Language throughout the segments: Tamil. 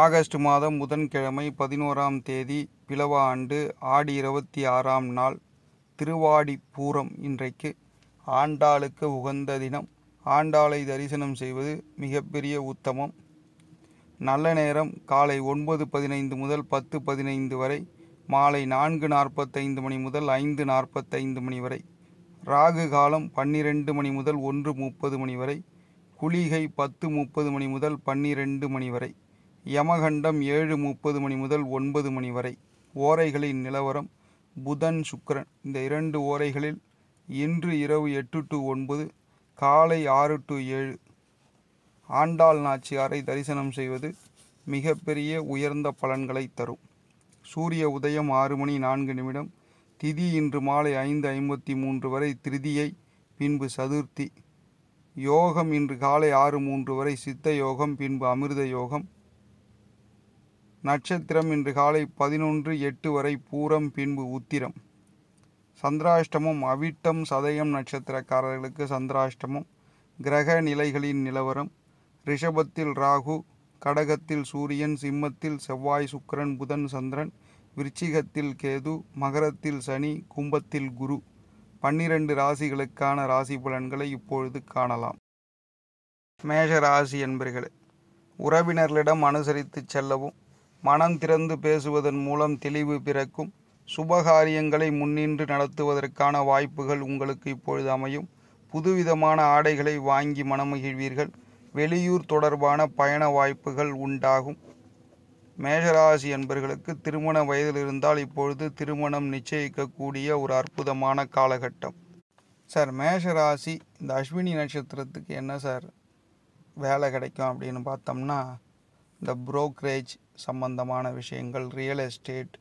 ஆகஸ்ட் மாதம் புதன்கிழமை பதினோராம் தேதி பிளவ ஆண்டு ஆடி இருபத்தி ஆறாம் நாள் திருவாடிப்பூரம் இன்றைக்கு ஆண்டாளுக்கு உகந்த தினம் ஆண்டாளை தரிசனம் செய்வது மிகப்பெரிய உத்தமம் நல்ல நேரம் காலை ஒன்பது பதினைந்து முதல் பத்து பதினைந்து வரை மாலை நான்கு நாற்பத்தைந்து மணி முதல் ஐந்து நாற்பத்தைந்து மணி வரை ராகு காலம் பன்னிரெண்டு மணி முதல் ஒன்று முப்பது மணி வரை குளிகை பத்து முப்பது மணி முதல் பன்னிரெண்டு மணி வரை யமகண்டம் ஏழு முப்பது மணி முதல் ஒன்பது மணி வரை ஓரைகளின் நிலவரம் புதன் சுக்கரன் இந்த இரண்டு ஓரைகளில் இன்று இரவு எட்டு டு ஒன்பது காலை ஆறு டு ஏழு ஆண்டாள் நாச்சியாரை தரிசனம் செய்வது மிகப்பெரிய உயர்ந்த பலன்களை தரும் சூரிய உதயம் ஆறு மணி நான்கு நிமிடம் திதி இன்று மாலை ஐந்து ஐம்பத்தி மூன்று வரை திருதியை பின்பு சதுர்த்தி யோகம் இன்று காலை ஆறு மூன்று வரை சித்த யோகம் பின்பு அமிர்த யோகம் நட்சத்திரம் இன்று காலை பதினொன்று எட்டு வரை பூரம் பின்பு உத்திரம் சந்திராஷ்டமம் அவிட்டம் சதயம் நட்சத்திரக்காரர்களுக்கு சந்திராஷ்டமம் கிரக நிலைகளின் நிலவரம் ரிஷபத்தில் ராகு கடகத்தில் சூரியன் சிம்மத்தில் செவ்வாய் சுக்கரன் புதன் சந்திரன் விருச்சிகத்தில் கேது மகரத்தில் சனி கும்பத்தில் குரு பன்னிரண்டு ராசிகளுக்கான ராசி பலன்களை இப்பொழுது காணலாம் மேஷ ராசி என்பர்களே உறவினர்களிடம் அனுசரித்து செல்லவும் மனம் திறந்து பேசுவதன் மூலம் தெளிவு பிறக்கும் சுபகாரியங்களை முன்னின்று நடத்துவதற்கான வாய்ப்புகள் உங்களுக்கு இப்பொழுது அமையும் புதுவிதமான ஆடைகளை வாங்கி மனமகிழ்வீர்கள் வெளியூர் தொடர்பான பயண வாய்ப்புகள் உண்டாகும் மேஷராசி என்பர்களுக்கு திருமண வயதில் இருந்தால் இப்பொழுது திருமணம் நிச்சயிக்கக்கூடிய ஒரு அற்புதமான காலகட்டம் சார் மேஷராசி இந்த அஸ்வினி நட்சத்திரத்துக்கு என்ன சார் வேலை கிடைக்கும் அப்படின்னு பார்த்தோம்னா இந்த புரோக்ரேஜ் சம்பந்தமான விஷயங்கள் ரியல் எஸ்டேட்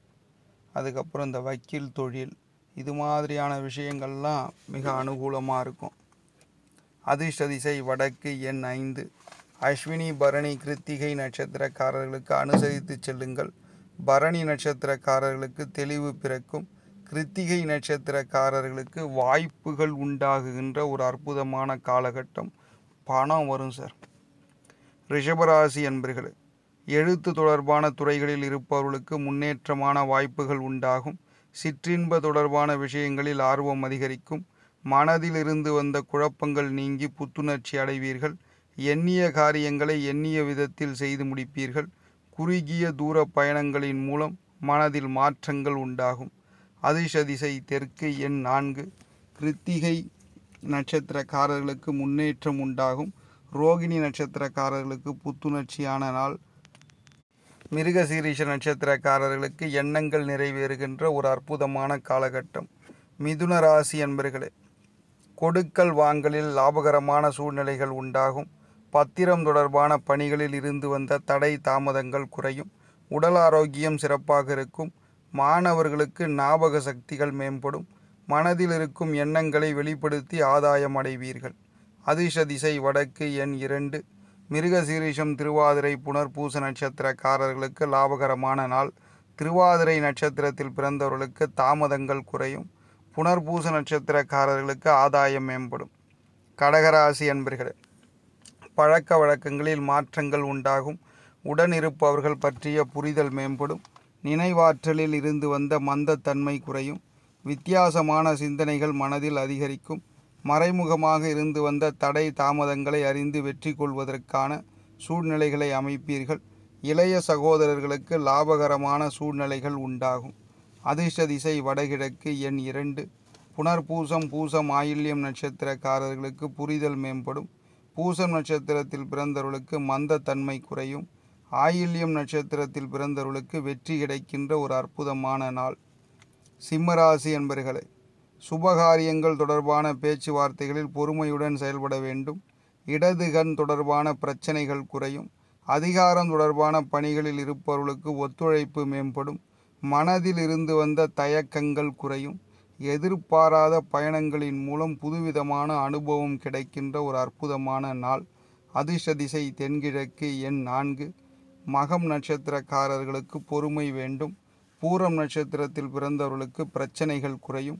அதுக்கப்புறம் இந்த வக்கீல் தொழில் இது மாதிரியான விஷயங்கள்லாம் மிக அனுகூலமாக இருக்கும் அதிர்ஷ்ட திசை வடக்கு எண் ஐந்து அஸ்வினி பரணி கிருத்திகை நட்சத்திரக்காரர்களுக்கு அனுசரித்து செல்லுங்கள் பரணி நட்சத்திரக்காரர்களுக்கு தெளிவு பிறக்கும் கிருத்திகை நட்சத்திரக்காரர்களுக்கு வாய்ப்புகள் உண்டாகுகின்ற ஒரு அற்புதமான காலகட்டம் பணம் வரும் சார் ரிஷபராசி என்பர்களே எழுத்து தொடர்பான துறைகளில் இருப்பவர்களுக்கு முன்னேற்றமான வாய்ப்புகள் உண்டாகும் சிற்றின்ப தொடர்பான விஷயங்களில் ஆர்வம் அதிகரிக்கும் மனதிலிருந்து வந்த குழப்பங்கள் நீங்கி புத்துணர்ச்சி அடைவீர்கள் எண்ணிய காரியங்களை எண்ணிய விதத்தில் செய்து முடிப்பீர்கள் குறுகிய தூர பயணங்களின் மூலம் மனதில் மாற்றங்கள் உண்டாகும் அதிசதிசை தெற்கு எண் நான்கு கிருத்திகை நட்சத்திரக்காரர்களுக்கு முன்னேற்றம் உண்டாகும் ரோகிணி நட்சத்திரக்காரர்களுக்கு புத்துணர்ச்சியான நாள் சீரீஷ நட்சத்திரக்காரர்களுக்கு எண்ணங்கள் நிறைவேறுகின்ற ஒரு அற்புதமான காலகட்டம் மிதுன ராசி என்பர்களே கொடுக்கல் வாங்கலில் லாபகரமான சூழ்நிலைகள் உண்டாகும் பத்திரம் தொடர்பான பணிகளில் இருந்து வந்த தடை தாமதங்கள் குறையும் உடல் ஆரோக்கியம் சிறப்பாக இருக்கும் மாணவர்களுக்கு ஞாபக சக்திகள் மேம்படும் மனதில் இருக்கும் எண்ணங்களை வெளிப்படுத்தி ஆதாயம் அடைவீர்கள் அதிர்ஷ திசை வடக்கு எண் இரண்டு மிருகசீரிஷம் திருவாதிரை புனர்பூச நட்சத்திரக்காரர்களுக்கு லாபகரமான நாள் திருவாதிரை நட்சத்திரத்தில் பிறந்தவர்களுக்கு தாமதங்கள் குறையும் புனர்பூச நட்சத்திரக்காரர்களுக்கு ஆதாயம் மேம்படும் கடகராசி அன்பர்களே பழக்க வழக்கங்களில் மாற்றங்கள் உண்டாகும் உடனிருப்பவர்கள் பற்றிய புரிதல் மேம்படும் நினைவாற்றலில் இருந்து வந்த மந்தத்தன்மை குறையும் வித்தியாசமான சிந்தனைகள் மனதில் அதிகரிக்கும் மறைமுகமாக இருந்து வந்த தடை தாமதங்களை அறிந்து வெற்றி கொள்வதற்கான சூழ்நிலைகளை அமைப்பீர்கள் இளைய சகோதரர்களுக்கு லாபகரமான சூழ்நிலைகள் உண்டாகும் அதிர்ஷ்ட திசை வடகிழக்கு எண் இரண்டு புனர்பூசம் பூசம் ஆயில்யம் நட்சத்திரக்காரர்களுக்கு புரிதல் மேம்படும் பூசம் நட்சத்திரத்தில் பிறந்தவர்களுக்கு மந்தத்தன்மை குறையும் ஆயில்யம் நட்சத்திரத்தில் பிறந்தவர்களுக்கு வெற்றி கிடைக்கின்ற ஒரு அற்புதமான நாள் சிம்மராசி என்பர்களை சுபகாரியங்கள் தொடர்பான பேச்சுவார்த்தைகளில் பொறுமையுடன் செயல்பட வேண்டும் இடது கண் தொடர்பான பிரச்சனைகள் குறையும் அதிகாரம் தொடர்பான பணிகளில் இருப்பவர்களுக்கு ஒத்துழைப்பு மேம்படும் மனதில் இருந்து வந்த தயக்கங்கள் குறையும் எதிர்பாராத பயணங்களின் மூலம் புதுவிதமான அனுபவம் கிடைக்கின்ற ஒரு அற்புதமான நாள் அதிர்ஷ்ட திசை தென்கிழக்கு எண் நான்கு மகம் நட்சத்திரக்காரர்களுக்கு பொறுமை வேண்டும் பூரம் நட்சத்திரத்தில் பிறந்தவர்களுக்கு பிரச்சனைகள் குறையும்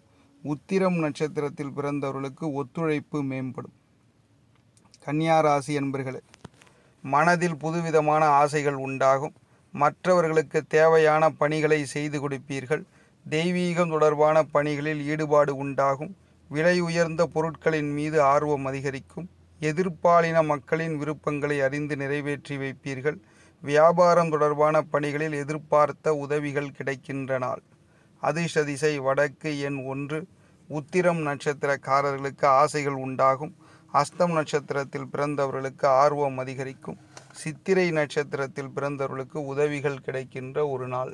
உத்திரம் நட்சத்திரத்தில் பிறந்தவர்களுக்கு ஒத்துழைப்பு மேம்படும் கன்னியா ராசி என்பர்களே மனதில் புதுவிதமான ஆசைகள் உண்டாகும் மற்றவர்களுக்கு தேவையான பணிகளை செய்து கொடுப்பீர்கள் தெய்வீகம் தொடர்பான பணிகளில் ஈடுபாடு உண்டாகும் விலை உயர்ந்த பொருட்களின் மீது ஆர்வம் அதிகரிக்கும் எதிர்ப்பாலின மக்களின் விருப்பங்களை அறிந்து நிறைவேற்றி வைப்பீர்கள் வியாபாரம் தொடர்பான பணிகளில் எதிர்பார்த்த உதவிகள் கிடைக்கின்றனால் அதிர்ஷதிசை வடக்கு எண் ஒன்று உத்திரம் நட்சத்திரக்காரர்களுக்கு ஆசைகள் உண்டாகும் அஸ்தம் நட்சத்திரத்தில் பிறந்தவர்களுக்கு ஆர்வம் அதிகரிக்கும் சித்திரை நட்சத்திரத்தில் பிறந்தவர்களுக்கு உதவிகள் கிடைக்கின்ற ஒரு நாள்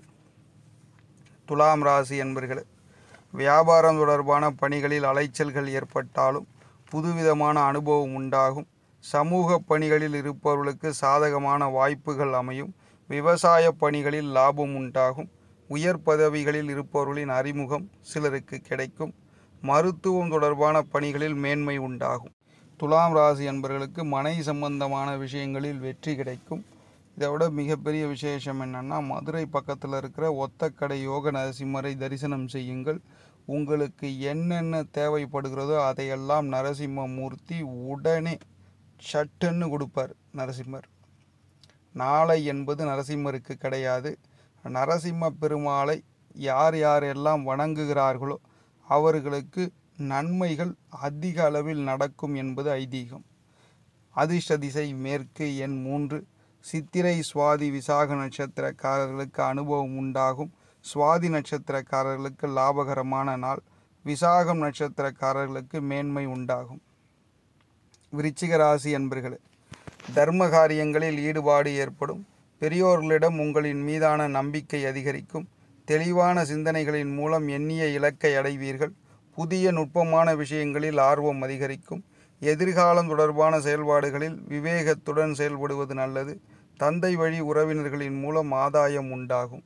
துலாம் ராசி என்பர்களே வியாபாரம் தொடர்பான பணிகளில் அலைச்சல்கள் ஏற்பட்டாலும் புதுவிதமான அனுபவம் உண்டாகும் சமூக பணிகளில் இருப்பவர்களுக்கு சாதகமான வாய்ப்புகள் அமையும் விவசாய பணிகளில் லாபம் உண்டாகும் உயர் பதவிகளில் இருப்பவர்களின் அறிமுகம் சிலருக்கு கிடைக்கும் மருத்துவம் தொடர்பான பணிகளில் மேன்மை உண்டாகும் துலாம் ராசி என்பவர்களுக்கு மனை சம்பந்தமான விஷயங்களில் வெற்றி கிடைக்கும் இதை விட மிகப்பெரிய விசேஷம் என்னென்னா மதுரை பக்கத்தில் இருக்கிற ஒத்தக்கடை யோக நரசிம்மரை தரிசனம் செய்யுங்கள் உங்களுக்கு என்னென்ன தேவைப்படுகிறதோ அதையெல்லாம் நரசிம்ம மூர்த்தி உடனே சட்டுன்னு கொடுப்பார் நரசிம்மர் நாளை என்பது நரசிம்மருக்கு கிடையாது நரசிம்ம பெருமாளை யார் யார் எல்லாம் வணங்குகிறார்களோ அவர்களுக்கு நன்மைகள் அதிக அளவில் நடக்கும் என்பது ஐதீகம் அதிர்ஷ்ட திசை மேற்கு எண் மூன்று சித்திரை சுவாதி விசாக நட்சத்திரக்காரர்களுக்கு அனுபவம் உண்டாகும் சுவாதி நட்சத்திரக்காரர்களுக்கு லாபகரமான நாள் விசாகம் நட்சத்திரக்காரர்களுக்கு மேன்மை உண்டாகும் விருச்சிக ராசி என்பர்களே தர்ம காரியங்களில் ஈடுபாடு ஏற்படும் பெரியோர்களிடம் உங்களின் மீதான நம்பிக்கை அதிகரிக்கும் தெளிவான சிந்தனைகளின் மூலம் எண்ணிய இலக்கை அடைவீர்கள் புதிய நுட்பமான விஷயங்களில் ஆர்வம் அதிகரிக்கும் எதிர்காலம் தொடர்பான செயல்பாடுகளில் விவேகத்துடன் செயல்படுவது நல்லது தந்தை வழி உறவினர்களின் மூலம் ஆதாயம் உண்டாகும்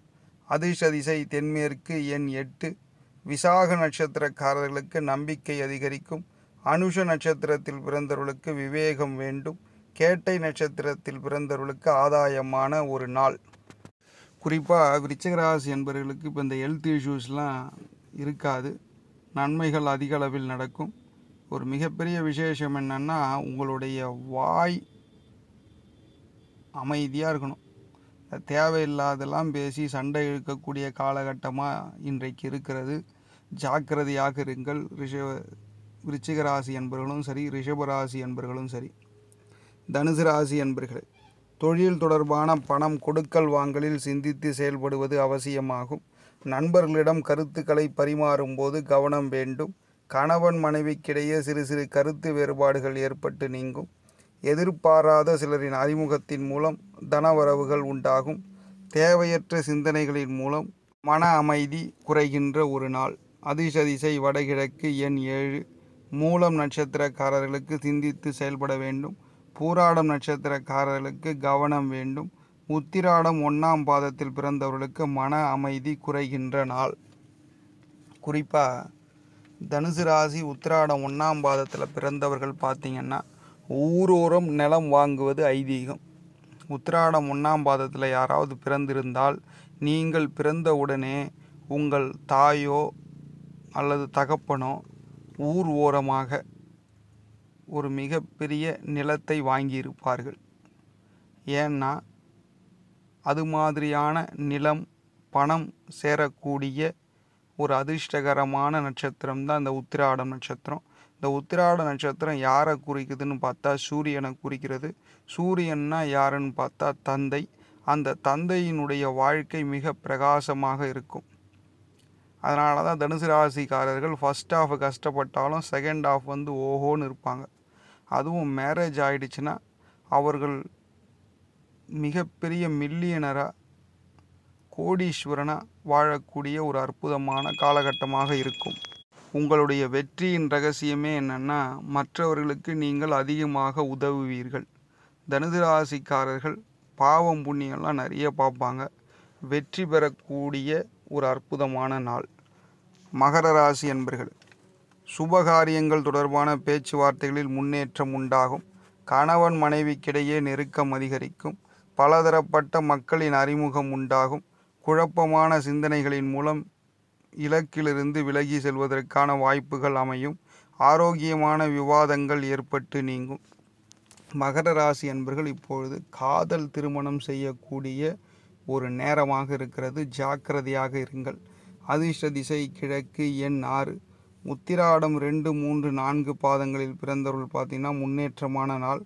அதிர்ஷ திசை தென்மேற்கு எண் எட்டு விசாக நட்சத்திரக்காரர்களுக்கு நம்பிக்கை அதிகரிக்கும் அனுஷ நட்சத்திரத்தில் பிறந்தவர்களுக்கு விவேகம் வேண்டும் கேட்டை நட்சத்திரத்தில் பிறந்தவர்களுக்கு ஆதாயமான ஒரு நாள் குறிப்பாக விருச்சகராசி என்பவர்களுக்கு இப்போ இந்த ஹெல்த் இஷ்யூஸ்லாம் இருக்காது நன்மைகள் அதிக அளவில் நடக்கும் ஒரு மிகப்பெரிய விசேஷம் என்னென்னா உங்களுடைய வாய் அமைதியாக இருக்கணும் தேவையில்லாதெல்லாம் பேசி சண்டை இழுக்கக்கூடிய காலகட்டமாக இன்றைக்கு இருக்கிறது ஜாக்கிரதையாக இருங்கள் ரிஷ விருச்சிகராசி என்பவர்களும் சரி ரிஷபராசி என்பவர்களும் சரி தனுசு ராசி என்பர்களே தொழில் தொடர்பான பணம் கொடுக்கல் வாங்கலில் சிந்தித்து செயல்படுவது அவசியமாகும் நண்பர்களிடம் கருத்துக்களை பரிமாறும் போது கவனம் வேண்டும் கணவன் மனைவிக்கிடையே சிறு சிறு கருத்து வேறுபாடுகள் ஏற்பட்டு நீங்கும் எதிர்பாராத சிலரின் அறிமுகத்தின் மூலம் தனவரவுகள் உண்டாகும் தேவையற்ற சிந்தனைகளின் மூலம் மன அமைதி குறைகின்ற ஒரு நாள் அதிசதிசை வடகிழக்கு எண் ஏழு மூலம் நட்சத்திரக்காரர்களுக்கு சிந்தித்து செயல்பட வேண்டும் பூராடம் நட்சத்திரக்காரர்களுக்கு கவனம் வேண்டும் உத்திராடம் ஒன்றாம் பாதத்தில் பிறந்தவர்களுக்கு மன அமைதி குறைகின்ற நாள் குறிப்பாக தனுசு ராசி உத்திராடம் ஒன்றாம் பாதத்தில் பிறந்தவர்கள் பார்த்திங்கன்னா ஊரோரம் நிலம் வாங்குவது ஐதீகம் உத்திராடம் ஒன்றாம் பாதத்தில் யாராவது பிறந்திருந்தால் நீங்கள் பிறந்தவுடனே உங்கள் தாயோ அல்லது தகப்பனோ ஊர் ஓரமாக ஒரு மிகப்பெரிய நிலத்தை வாங்கியிருப்பார்கள் ஏன்னா அது மாதிரியான நிலம் பணம் சேரக்கூடிய ஒரு அதிர்ஷ்டகரமான நட்சத்திரம் தான் இந்த உத்திராடம் நட்சத்திரம் இந்த உத்திராட நட்சத்திரம் யாரை குறிக்குதுன்னு பார்த்தா சூரியனை குறிக்கிறது சூரியன்னா யாருன்னு பார்த்தா தந்தை அந்த தந்தையினுடைய வாழ்க்கை மிக பிரகாசமாக இருக்கும் அதனால தான் தனுசு ராசிக்காரர்கள் ஃபஸ்ட் ஹாஃப் கஷ்டப்பட்டாலும் செகண்ட் ஹாஃப் வந்து ஓஹோன்னு இருப்பாங்க அதுவும் மேரேஜ் ஆகிடுச்சுன்னா அவர்கள் மிகப்பெரிய மில்லியனராக கோடீஸ்வரனாக வாழக்கூடிய ஒரு அற்புதமான காலகட்டமாக இருக்கும் உங்களுடைய வெற்றியின் ரகசியமே என்னென்னா மற்றவர்களுக்கு நீங்கள் அதிகமாக உதவுவீர்கள் தனுசு ராசிக்காரர்கள் பாவம் புண்ணியம்லாம் நிறைய பார்ப்பாங்க வெற்றி பெறக்கூடிய ஒரு அற்புதமான நாள் மகர ராசி என்பர்கள் சுபகாரியங்கள் தொடர்பான பேச்சுவார்த்தைகளில் முன்னேற்றம் உண்டாகும் கணவன் மனைவிக்கிடையே நெருக்கம் அதிகரிக்கும் பலதரப்பட்ட மக்களின் அறிமுகம் உண்டாகும் குழப்பமான சிந்தனைகளின் மூலம் இலக்கிலிருந்து விலகி செல்வதற்கான வாய்ப்புகள் அமையும் ஆரோக்கியமான விவாதங்கள் ஏற்பட்டு நீங்கும் மகர ராசி என்பர்கள் இப்பொழுது காதல் திருமணம் செய்யக்கூடிய ஒரு நேரமாக இருக்கிறது ஜாக்கிரதையாக இருங்கள் அதிர்ஷ்ட திசை கிழக்கு எண் ஆறு உத்திராடம் ரெண்டு மூன்று நான்கு பாதங்களில் பிறந்தவர்கள் பார்த்தீங்கன்னா முன்னேற்றமான நாள்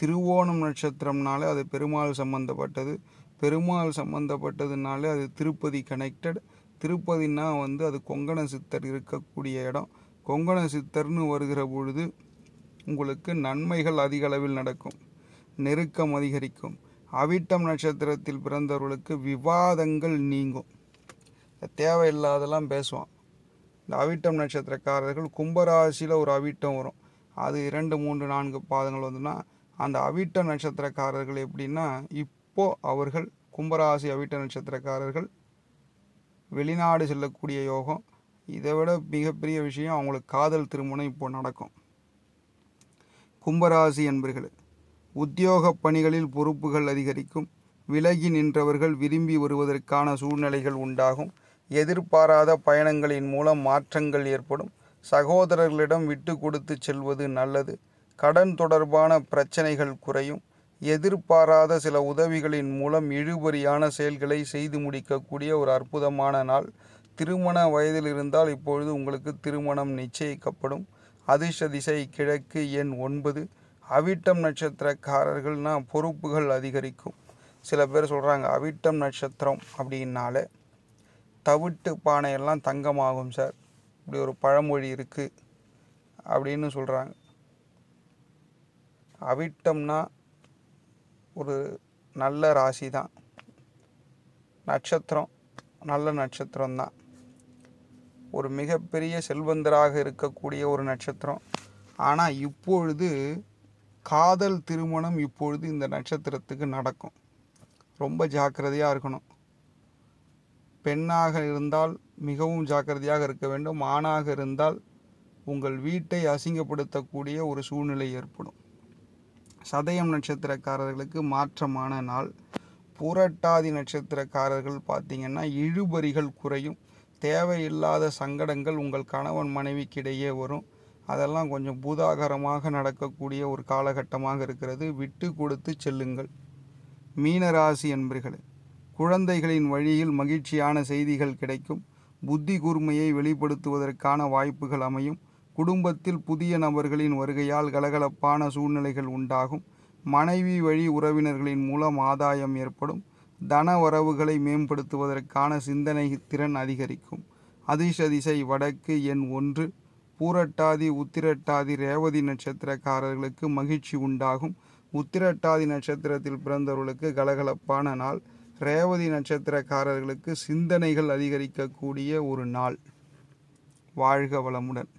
திருவோணம் நட்சத்திரம்னாலே அது பெருமாள் சம்பந்தப்பட்டது பெருமாள் சம்பந்தப்பட்டதுனாலே அது திருப்பதி கனெக்டட் திருப்பதினா வந்து அது கொங்கண சித்தர் இருக்கக்கூடிய இடம் கொங்கண சித்தர்னு வருகிற பொழுது உங்களுக்கு நன்மைகள் அதிக அளவில் நடக்கும் நெருக்கம் அதிகரிக்கும் அவிட்டம் நட்சத்திரத்தில் பிறந்தவர்களுக்கு விவாதங்கள் நீங்கும் தேவையில்லாதெல்லாம் பேசுவான் இந்த அவிட்டம் நட்சத்திரக்காரர்கள் கும்பராசியில் ஒரு அவிட்டம் வரும் அது இரண்டு மூன்று நான்கு பாதங்கள் வந்துன்னா அந்த அவிட்ட நட்சத்திரக்காரர்கள் எப்படின்னா இப்போது அவர்கள் கும்பராசி அவிட்ட நட்சத்திரக்காரர்கள் வெளிநாடு செல்லக்கூடிய யோகம் இதை விட மிகப்பெரிய விஷயம் அவங்களுக்கு காதல் திருமணம் இப்போது நடக்கும் கும்பராசி என்பர்கள் உத்தியோக பணிகளில் பொறுப்புகள் அதிகரிக்கும் விலகி நின்றவர்கள் விரும்பி வருவதற்கான சூழ்நிலைகள் உண்டாகும் எதிர்பாராத பயணங்களின் மூலம் மாற்றங்கள் ஏற்படும் சகோதரர்களிடம் விட்டு கொடுத்து செல்வது நல்லது கடன் தொடர்பான பிரச்சனைகள் குறையும் எதிர்பாராத சில உதவிகளின் மூலம் இழுபறியான செயல்களை செய்து முடிக்கக்கூடிய ஒரு அற்புதமான நாள் திருமண வயதில் இருந்தால் இப்பொழுது உங்களுக்கு திருமணம் நிச்சயிக்கப்படும் அதிர்ஷ்ட திசை கிழக்கு எண் ஒன்பது அவிட்டம் நட்சத்திரக்காரர்கள்னால் பொறுப்புகள் அதிகரிக்கும் சில பேர் சொல்கிறாங்க அவிட்டம் நட்சத்திரம் அப்படின்னாலே தவிட்டு பானையெல்லாம் தங்கமாகும் சார் இப்படி ஒரு பழமொழி இருக்குது அப்படின்னு சொல்கிறாங்க அவிட்டம்னா ஒரு நல்ல ராசி தான் நட்சத்திரம் நல்ல நட்சத்திரம்தான் ஒரு மிகப்பெரிய செல்வந்தராக இருக்கக்கூடிய ஒரு நட்சத்திரம் ஆனால் இப்பொழுது காதல் திருமணம் இப்பொழுது இந்த நட்சத்திரத்துக்கு நடக்கும் ரொம்ப ஜாக்கிரதையாக இருக்கணும் பெண்ணாக இருந்தால் மிகவும் ஜாக்கிரதையாக இருக்க வேண்டும் ஆணாக இருந்தால் உங்கள் வீட்டை அசிங்கப்படுத்தக்கூடிய ஒரு சூழ்நிலை ஏற்படும் சதயம் நட்சத்திரக்காரர்களுக்கு மாற்றமான நாள் பூரட்டாதி நட்சத்திரக்காரர்கள் பார்த்திங்கன்னா இழுபறிகள் குறையும் தேவையில்லாத சங்கடங்கள் உங்கள் கணவன் மனைவிக்கிடையே வரும் அதெல்லாம் கொஞ்சம் பூதாகரமாக நடக்கக்கூடிய ஒரு காலகட்டமாக இருக்கிறது விட்டு கொடுத்து செல்லுங்கள் மீனராசி என்பர்களே குழந்தைகளின் வழியில் மகிழ்ச்சியான செய்திகள் கிடைக்கும் புத்தி கூர்மையை வெளிப்படுத்துவதற்கான வாய்ப்புகள் அமையும் குடும்பத்தில் புதிய நபர்களின் வருகையால் கலகலப்பான சூழ்நிலைகள் உண்டாகும் மனைவி வழி உறவினர்களின் மூலம் ஆதாயம் ஏற்படும் தன வரவுகளை மேம்படுத்துவதற்கான சிந்தனை திறன் அதிகரிக்கும் அதிர்ஷ திசை வடக்கு எண் ஒன்று பூரட்டாதி உத்திரட்டாதி ரேவதி நட்சத்திரக்காரர்களுக்கு மகிழ்ச்சி உண்டாகும் உத்திரட்டாதி நட்சத்திரத்தில் பிறந்தவர்களுக்கு கலகலப்பான நாள் ரேவதி நட்சத்திரக்காரர்களுக்கு சிந்தனைகள் அதிகரிக்கக்கூடிய ஒரு நாள் வாழ்க வளமுடன்